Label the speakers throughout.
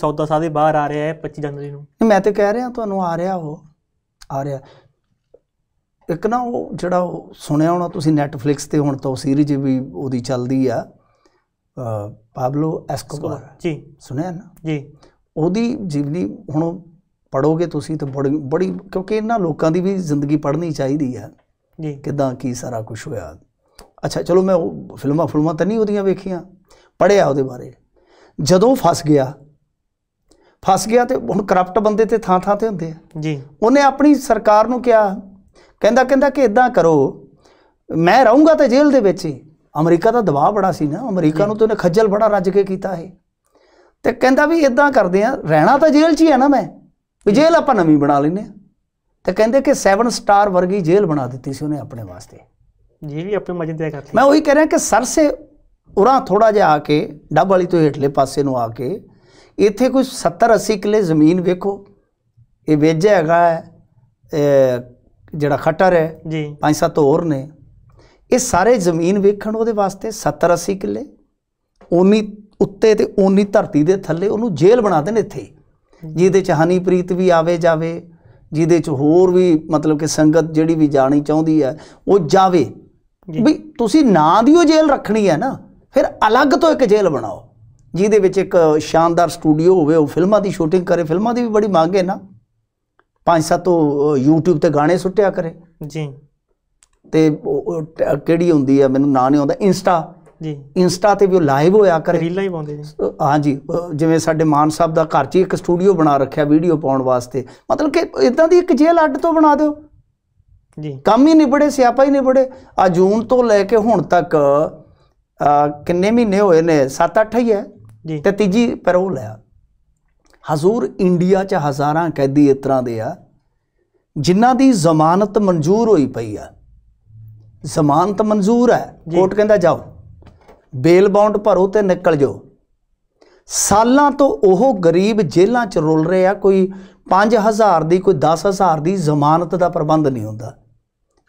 Speaker 1: ਸੌਦਾ ਸਾਦੇ ਬਾਹਰ ਆ ਰਿਹਾ ਹੈ 25 ਜਨਵਰੀ ਨੂੰ ਮੈਂ ਤੇ ਕਹਿ ਰਿਹਾ ਤੁਹਾਨੂੰ ਆ ਰਿਹਾ ਉਹ ਆ ਰਿਹਾ ਇੱਕ ਨਾ ਉਹ ਜਿਹੜਾ ਉਹ ਸੁਣਿਆ ਹੋਣਾ ਤੁਸੀਂ ਨੈਟਫਲਿਕਸ ਤੇ ਹੁਣ ਤਾਂ ਉਹ ਸੀਰੀਜ਼ ਵੀ ਉਹਦੀ ਚੱਲਦੀ ਆ ਪਾਬਲੋ ਐਸਕੋਬਾਰ ਜੀ ਸੁਣਿਆ ਨਾ ਜੀ ਉਹਦੀ ਜੀਵਨੀ ਹੁਣ ਪੜੋਗੇ ਤੁਸੀਂ ਤਾਂ ਬੜੀ ਬੜੀ ਕਿਉਂਕਿ ਇਹਨਾਂ ਲੋਕਾਂ ਦੀ ਵੀ ਜ਼ਿੰਦਗੀ ਪੜ੍ਹਨੀ ਚਾਹੀਦੀ ਆ ਜੀ ਕਿਦਾਂ ਕੀ ਸਾਰਾ ਕੁਝ ਹੋਇਆ ਅੱਛਾ ਚਲੋ ਮੈਂ ਉਹ ਫਿਲਮਾਂ ਫਿਲਮਾਂ ਤਾਂ ਨਹੀਂ ਉਹਦੀਆਂ ਵੇਖੀਆਂ ਪੜਿਆ ਉਹਦੇ ਬਾਰੇ ਜਦੋਂ ਫਸ ਗਿਆ ਫਸ ਗਿਆ ਤੇ ਹੁਣ ਕਰਪਟ ਬੰਦੇ ਤੇ ਥਾਂ ਥਾਂ ਤੇ ਹੁੰਦੇ ਆ ਜੀ ਉਹਨੇ ਆਪਣੀ ਸਰਕਾਰ ਨੂੰ ਕਿਹਾ ਕਹਿੰਦਾ ਕਹਿੰਦਾ ਕਿ ਇਦਾਂ ਕਰੋ ਮੈਂ ਰਹੂੰਗਾ ਤੇ ਜੇਲ੍ਹ ਦੇ ਵਿੱਚ ਹੀ ਅਮਰੀਕਾ ਦਾ ਦਬਾਅ ਬੜਾ ਸੀ ਨਾ ਅਮਰੀਕਾ ਨੂੰ ਤੇ ਉਹਨੇ ਖੱਜਲ ਬੜਾ ਰੱਜ ਕੇ ਕੀਤਾ ਇਹ ਤੇ ਕਹਿੰਦਾ ਵੀ ਇਦਾਂ ਕਰਦੇ ਆ ਰਹਿਣਾ ਤਾਂ ਜੇਲ੍ਹ 'ਚ ਹੀ ਆ ਨਾ ਮੈਂ ਵੀ ਜੇਲ੍ਹ ਆਪਾਂ ਨਵੀਂ ਬਣਾ ਲੈਨੇ ਆ ਤੇ ਕਹਿੰਦੇ ਕਿ 7 ਸਟਾਰ ਵਰਗੀ ਜੇਲ੍ਹ ਬਣਾ ਦਿੱਤੀ ਸੀ ਉਹਨੇ ਆਪਣੇ ਵਾਸਤੇ ਜੀ ਵੀ ਆਪਣੇ ਮਜ਼ੇ ਤੇ ਕਰਤੀ ਮੈਂ ਉਹੀ ਕਹਿ ਰਿਹਾ ਕਿ ਸਰਸੇ ਉਰਾ ਥੋੜਾ ਜਿਹਾ ਆ ਕੇ ਡੱਬ ਵਾਲੀ ਤੋਂ ਹੇਠਲੇ ਪਾਸੇ ਨੂੰ ਆ ਕੇ ਇੱਥੇ ਕੋਈ 70 80 ਕਿਲੇ ਜ਼ਮੀਨ ਵੇਖੋ ਇਹ ਵੇਜਿਆ ਹੈਗਾ ਜਿਹੜਾ ਖੱਟਰ ਹੈ ਜੀ ਪੰਜ ਸੱਤ ਹੋਰ ਨੇ ਇਹ ਸਾਰੇ ਜ਼ਮੀਨ ਵੇਖਣ ਉਹਦੇ ਵਾਸਤੇ 70 80 ਕਿਲੇ ਉਨੀ ਉੱਤੇ ਤੇ ਉਨੀ ਧਰਤੀ ਦੇ ਥੱਲੇ ਉਹਨੂੰ ਜੇਲ੍ਹ ਬਣਾ ਦੇਣ ਇੱਥੇ ਜਿਹਦੇ ਚ ਹਨੀਪ੍ਰੀਤ ਵੀ ਆਵੇ ਜਾਵੇ ਜਿਹਦੇ ਚ ਹੋਰ ਵੀ ਮਤਲਬ ਕਿ ਸੰਗਤ ਜਿਹੜੀ ਵੀ ਜਾਣੀ ਚਾਹੁੰਦੀ ਹੈ ਉਹ ਜਾਵੇ ਵੀ ਤੁਸੀਂ ਨਾਂ ਦੀ ਉਹ ਜੇਲ੍ਹ ਰੱਖਣੀ ਹੈ ਨਾ ਫਿਰ ਅਲੱਗ ਤੋਂ ਇੱਕ ਜੇਲ੍ਹ ਬਣਾਓ ਜਿਹਦੇ ਵਿੱਚ ਇੱਕ ਸ਼ਾਨਦਾਰ ਸਟੂਡੀਓ ਹੋਵੇ ਉਹ ਫਿਲਮਾਂ ਦੀ ਸ਼ੂਟਿੰਗ ਕਰੇ ਫਿਲਮਾਂ ਦੀ ਵੀ ਬੜੀ ਮੰਗ ਹੈ ਨਾ ਪੰਜ ਸੱਤ ਉਹ YouTube ਤੇ ਗਾਣੇ ਸੁੱਟਿਆ ਕਰੇ ਜੀ ਤੇ ਕਿਹੜੀ ਹੁੰਦੀ ਆ ਮੈਨੂੰ ਨਾਂ ਨਹੀਂ ਆਉਂਦਾ ਇੰਸਟਾ ਜੀ ਇੰਸਟਾ ਤੇ ਵੀ ਉਹ ਲਾਈਵ ਹੋਇਆ ਕਰੇ ਰੀਲਾਂ ਹੀ ਪਾਉਂਦੇ ਜੀ ਹਾਂਜੀ ਜਿਵੇਂ ਸਾਡੇ ਮਾਨ ਸਾਹਿਬ ਦਾ ਘਰ 'ਚ ਇੱਕ ਸਟੂਡੀਓ ਬਣਾ ਰੱਖਿਆ ਵੀਡੀਓ ਪਾਉਣ ਵਾਸਤੇ ਮਤਲਬ ਕਿ ਇਦਾਂ ਦੀ ਇੱਕ ਜੇਲ੍ਹ ਅੱਡ ਤੋਂ ਬਣਾ ਦਿਓ ਜੀ ਕੰਮ ਹੀ ਨਿਬੜੇ ਸਿਆਪਾ ਹੀ ਨਿਬੜੇ ਆ ਜੂਨ ਤੋਂ ਲੈ ਕੇ ਹੁਣ ਤੱਕ ਕਿੰਨੇ ਮਹੀਨੇ ਹੋਏ ਨੇ 7-8 ਹੀ ਹੈ ਜੀ ਤੇ ਤੀਜੀ ਪੈਰੋਲ ਆ ਹਜ਼ੂਰ ਇੰਡੀਆ 'ਚ ਹਜ਼ਾਰਾਂ ਕੈਦੀ ਇਸ ਤਰ੍ਹਾਂ ਦੇ ਆ ਜਿਨ੍ਹਾਂ ਦੀ ਜ਼ਮਾਨਤ ਮਨਜ਼ੂਰ ਹੋਈ ਪਈ ਆ ਜ਼ਮਾਨਤ ਮਨਜ਼ੂਰ ਹੈ ਕੋਰਟ ਕਹਿੰਦਾ ਜਾਓ ਬੇਲ ਬੌਂਡ ਭਰੋ ਤੇ ਨਿਕਲ ਜਾਓ ਸਾਲਾਂ ਤੋਂ ਉਹ ਗਰੀਬ ਜੇਲ੍ਹਾਂ 'ਚ ਰੁਲ ਰਹੇ ਆ ਕੋਈ 5000 ਦੀ ਕੋਈ 10000 ਦੀ ਜ਼ਮਾਨਤ ਦਾ ਪ੍ਰਬੰਧ ਨਹੀਂ ਹੁੰਦਾ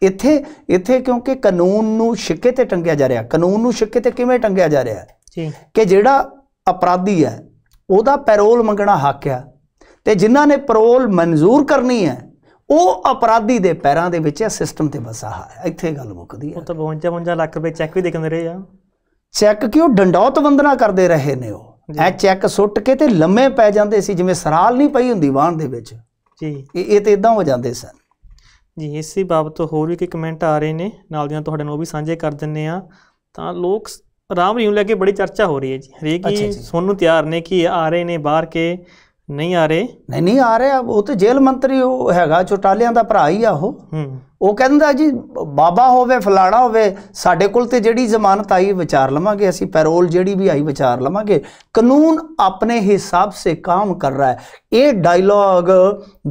Speaker 1: ਇੱਥੇ ਇੱਥੇ ਕਿਉਂਕਿ ਕਾਨੂੰਨ ਨੂੰ ਛਿੱਕੇ ਤੇ ਟੰਗਿਆ ਜਾ ਰਿਹਾ ਕਾਨੂੰਨ ਨੂੰ ਛਿੱਕੇ ਤੇ ਕਿਵੇਂ ਟੰਗਿਆ ਜਾ ਰਿਹਾ ਜੀ ਕਿ ਜਿਹੜਾ ਅਪਰਾਧੀ ਹੈ ਉਹਦਾ ਪੈਰੋਲ ਮੰਗਣਾ ਹੱਕ ਹੈ ਤੇ ਜਿਨ੍ਹਾਂ ਨੇ ਪੈਰੋਲ ਮਨਜ਼ੂਰ ਕਰਨੀ ਹੈ ਉਹ ਅਪਰਾਧੀ ਦੇ ਪੈਰਾਂ ਦੇ ਵਿੱਚ ਹੈ ਸਿਸਟਮ ਤੇ ਬਸਾ ਹੈ ਇੱਥੇ ਗੱਲ ਮੁੱਕਦੀ ਹੈ ਉਹ ਤਾਂ 52 ਲੱਖ ਰੁਪਏ ਚੈੱਕ ਵੀ ਕੰਦੇ ਰਹੇ ਆ ਚੈੱਕ ਕਿਉਂ ਡੰਡੌਤ ਵੰਦਨਾ ਕਰਦੇ ਰਹੇ ਨੇ ਉਹ ਐ ਚੈੱਕ ਸੁੱਟ ਕੇ ਤੇ ਲੰਮੇ ਪੈ ਜਾਂਦੇ ਸੀ ਜਿਵੇਂ ਸਰਾਲ ਨਹੀਂ ਪਈ ਹੁੰਦੀ ਬਾਣ ਦੇ ਵਿੱਚ ਜੀ ਇਹ ਤੇ ਇਦਾਂ ਹੋ ਜਾਂਦੇ ਸਨ ਜੀ ਇਸੇ ਬਾਬਤ ਹੋਰ ਵੀ ਕਿ ਕਮੈਂਟ ਆ ਰਹੇ ਨੇ ਨਾਲ ਦੀਆਂ ਤੁਹਾਡੇ ਨੂੰ ਉਹ ਵੀ ਸਾਂਝੇ ਕਰ ਦਿੰਨੇ ਆ ਤਾਂ ਲੋਕ ਰਾਮ ਰਹੀਮ ਲੈ ਕੇ ਬੜੀ ਚਰਚਾ ਹੋ ਰਹੀ ਹੈ ਜੀ ਹਰੇਕ ਹੀ ਸੋਨੂੰ ਤਿਆਰ ਨੇ ਕਿ ਆ ਰਹੇ ਨੇ ਬਾਹਰ ਕੇ ਨਹੀਂ ਆ ਰਹੇ ਨਹੀਂ ਨਹੀਂ ਆ ਰਹੇ ਉਹ ਤੇ ਜੇਲ੍ਹ ਮੰਤਰੀ ਉਹ ਹੈਗਾ ਚੋਟਾਲਿਆਂ ਦਾ ਭਰਾ ਹੀ ਆ ਉਹ ਉਹ ਕਹਿੰਦਾ ਜੀ ਬਾਬਾ ਹੋਵੇ ਫਲਾਣਾ ਹੋਵੇ ਸਾਡੇ ਕੋਲ ਤੇ ਜਿਹੜੀ ਜ਼ਮਾਨਤ ਆਈ ਵਿਚਾਰ ਲਵਾਂਗੇ ਅਸੀਂ ਪੈਰੋਲ ਜਿਹੜੀ ਵੀ ਆਈ ਵਿਚਾਰ ਲਵਾਂਗੇ ਕਾਨੂੰਨ ਆਪਣੇ ਹਿਸਾਬ ਸੇ ਕੰਮ ਕਰ ਰਹਾ ਹੈ ਇਹ ਡਾਇਲੌਗ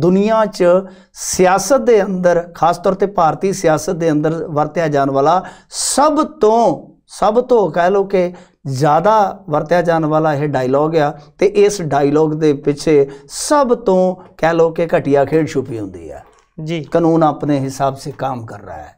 Speaker 1: ਦੁਨੀਆ 'ਚ ਸਿਆਸਤ ਦੇ ਅੰਦਰ ਖਾਸ ਤੌਰ ਤੇ ਭਾਰਤੀ ਸਿਆਸਤ ਦੇ ਅੰਦਰ ਵਰਤਿਆ ਜਾਣ ਵਾਲਾ ਸਭ ਤੋਂ ਸਭ ਤੋਂ ਕਹਿ ਲੋ ਕਿ ਜ਼ਿਆਦਾ ਵਰਤਿਆ ਜਾਣ ਵਾਲਾ ਇਹ ਡਾਇਲੋਗ ਆ ਤੇ ਇਸ ਡਾਇਲੋਗ ਦੇ ਪਿੱਛੇ ਸਭ ਤੋਂ ਕਹਿ ਲੋ ਕਿ ਘਟੀਆ ਖੇਡ ਛੁਪੀ ਹੁੰਦੀ ਹੈ ਜੀ ਕਾਨੂੰਨ ਆਪਣੇ ਹਿਸਾਬ ਸੇ ਕੰਮ ਕਰ ਰਹਾ ਹੈ